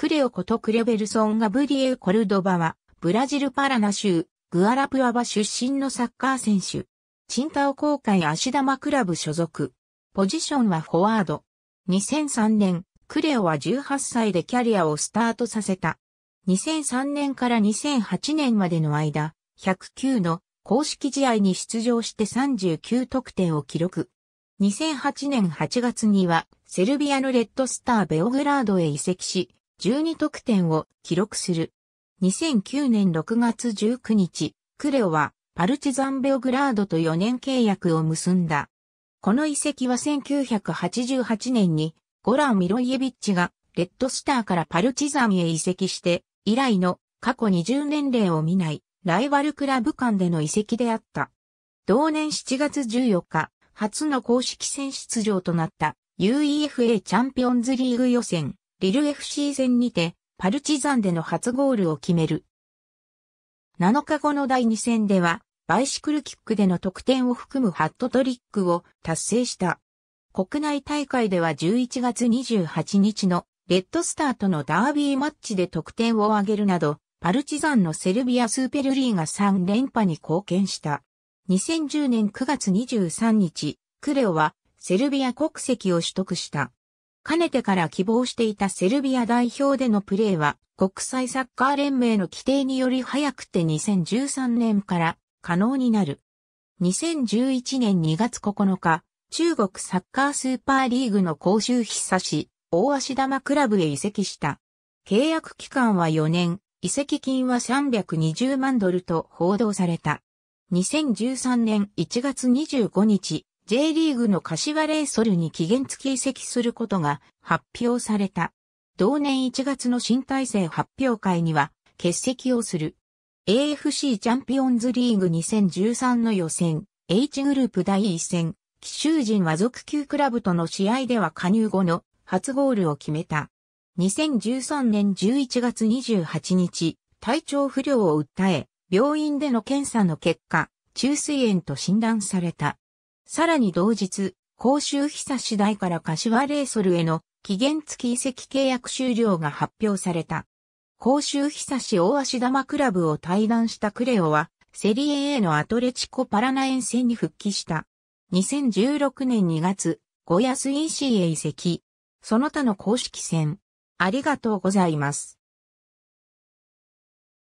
クレオことクレベルソン・ガブリエコルドバは、ブラジルパラナ州、グアラプアバ出身のサッカー選手。チンタオ公会足玉クラブ所属。ポジションはフォワード。2003年、クレオは18歳でキャリアをスタートさせた。2003年から2008年までの間、109の公式試合に出場して39得点を記録。2008年8月には、セルビアのレッドスターベオグラードへ移籍し、12得点を記録する。2009年6月19日、クレオはパルチザンベオグラードと4年契約を結んだ。この遺跡は1988年にゴラン・ミロイエビッチがレッドスターからパルチザンへ移籍して以来の過去20年例を見ないライバルクラブ間での移籍であった。同年7月14日、初の公式戦出場となった UEFA チャンピオンズリーグ予選リル FC 戦にて、パルチザンでの初ゴールを決める。7日後の第2戦では、バイシクルキックでの得点を含むハットトリックを達成した。国内大会では11月28日のレッドスターとのダービーマッチで得点を挙げるなど、パルチザンのセルビアスーペルリーが3連覇に貢献した。2010年9月23日、クレオはセルビア国籍を取得した。かねてから希望していたセルビア代表でのプレーは、国際サッカー連盟の規定により早くて2013年から可能になる。2011年2月9日、中国サッカースーパーリーグの公衆久し、大足玉クラブへ移籍した。契約期間は4年、移籍金は320万ドルと報道された。2013年1月25日、J リーグの柏レイソルに期限付き移籍することが発表された。同年1月の新体制発表会には欠席をする。AFC チャンピオンズリーグ2013の予選、H グループ第1戦、奇襲陣は族級クラブとの試合では加入後の初ゴールを決めた。2013年11月28日、体調不良を訴え、病院での検査の結果、中水炎と診断された。さらに同日、甲州久次第から柏レイソルへの期限付き移籍契約終了が発表された。甲州久次大足玉クラブを退団したクレオは、セリエ A のアトレチコパラナエン戦に復帰した。2016年2月、ゴヤス EC へ移籍。その他の公式戦。ありがとうございます。